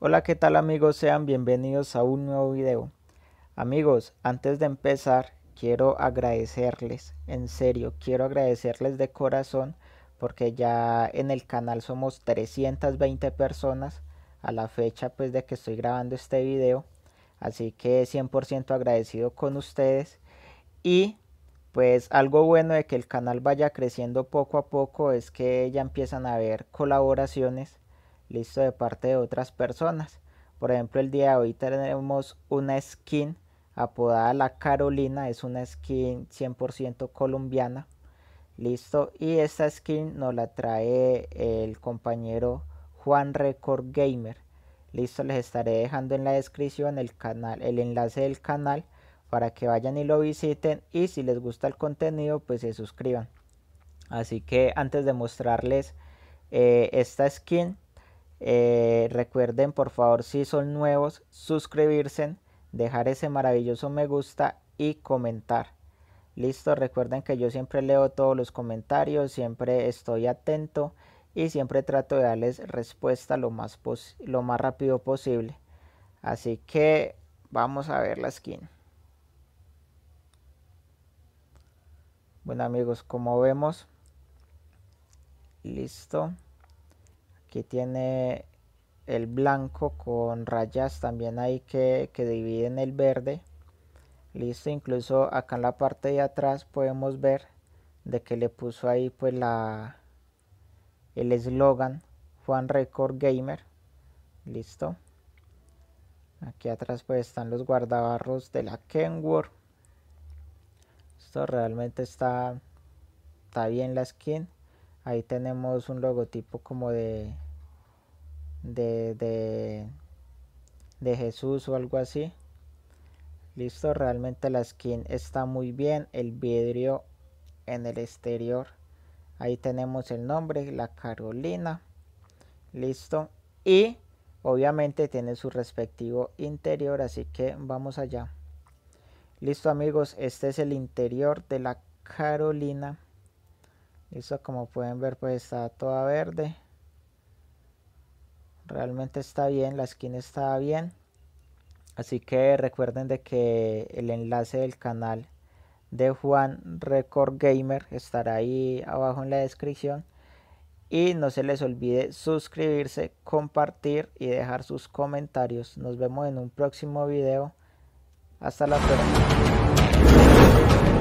Hola, ¿qué tal amigos? Sean bienvenidos a un nuevo video. Amigos, antes de empezar, quiero agradecerles, en serio, quiero agradecerles de corazón porque ya en el canal somos 320 personas a la fecha pues de que estoy grabando este video. Así que 100% agradecido con ustedes. Y pues algo bueno de que el canal vaya creciendo poco a poco es que ya empiezan a haber colaboraciones listo de parte de otras personas. Por ejemplo, el día de hoy tenemos una skin apodada La Carolina, es una skin 100% colombiana. Listo, y esta skin nos la trae el compañero Juan Record Gamer. Listo, les estaré dejando en la descripción el canal, el enlace del canal para que vayan y lo visiten y si les gusta el contenido, pues se suscriban. Así que antes de mostrarles eh, esta skin, eh, recuerden por favor si son nuevos suscribirse, dejar ese maravilloso me gusta y comentar. Listo, recuerden que yo siempre leo todos los comentarios, siempre estoy atento y siempre trato de darles respuesta lo más, lo más rápido posible. Así que vamos a ver la skin. Bueno amigos, como vemos, listo. Aquí tiene el blanco con rayas también ahí que, que dividen el verde. Listo, incluso acá en la parte de atrás podemos ver de que le puso ahí pues la el eslogan Juan Record Gamer. Listo. Aquí atrás pues están los guardabarros de la Kenworth. Esto realmente está, está bien la skin. Ahí tenemos un logotipo como de, de, Jesús o algo así. Listo, realmente la skin está muy bien. El vidrio en el exterior. Ahí tenemos el nombre, la Carolina. Listo. Y obviamente tiene su respectivo interior, así que vamos allá. Listo amigos, este es el interior de la Carolina eso como pueden ver pues está toda verde realmente está bien la skin está bien así que recuerden de que el enlace del canal de Juan Record Gamer estará ahí abajo en la descripción y no se les olvide suscribirse, compartir y dejar sus comentarios. Nos vemos en un próximo video. Hasta la próxima.